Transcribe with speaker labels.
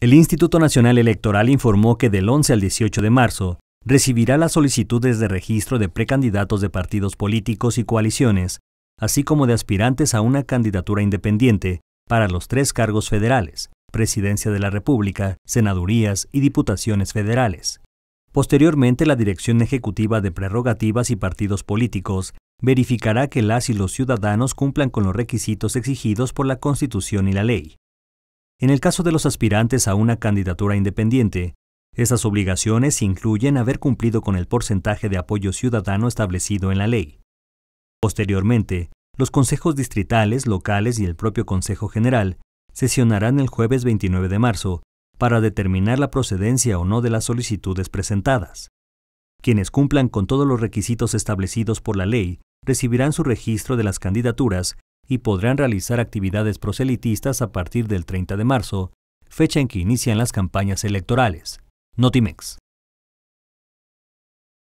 Speaker 1: El Instituto Nacional Electoral informó que del 11 al 18 de marzo recibirá las solicitudes de registro de precandidatos de partidos políticos y coaliciones, así como de aspirantes a una candidatura independiente para los tres cargos federales, Presidencia de la República, Senadurías y Diputaciones Federales. Posteriormente, la Dirección Ejecutiva de Prerrogativas y Partidos Políticos verificará que las y los ciudadanos cumplan con los requisitos exigidos por la Constitución y la ley. En el caso de los aspirantes a una candidatura independiente, esas obligaciones incluyen haber cumplido con el porcentaje de apoyo ciudadano establecido en la ley. Posteriormente, los consejos distritales, locales y el propio Consejo General sesionarán el jueves 29 de marzo para determinar la procedencia o no de las solicitudes presentadas. Quienes cumplan con todos los requisitos establecidos por la ley recibirán su registro de las candidaturas y podrán realizar actividades proselitistas a partir del 30 de marzo, fecha en que inician las campañas electorales. Notimex.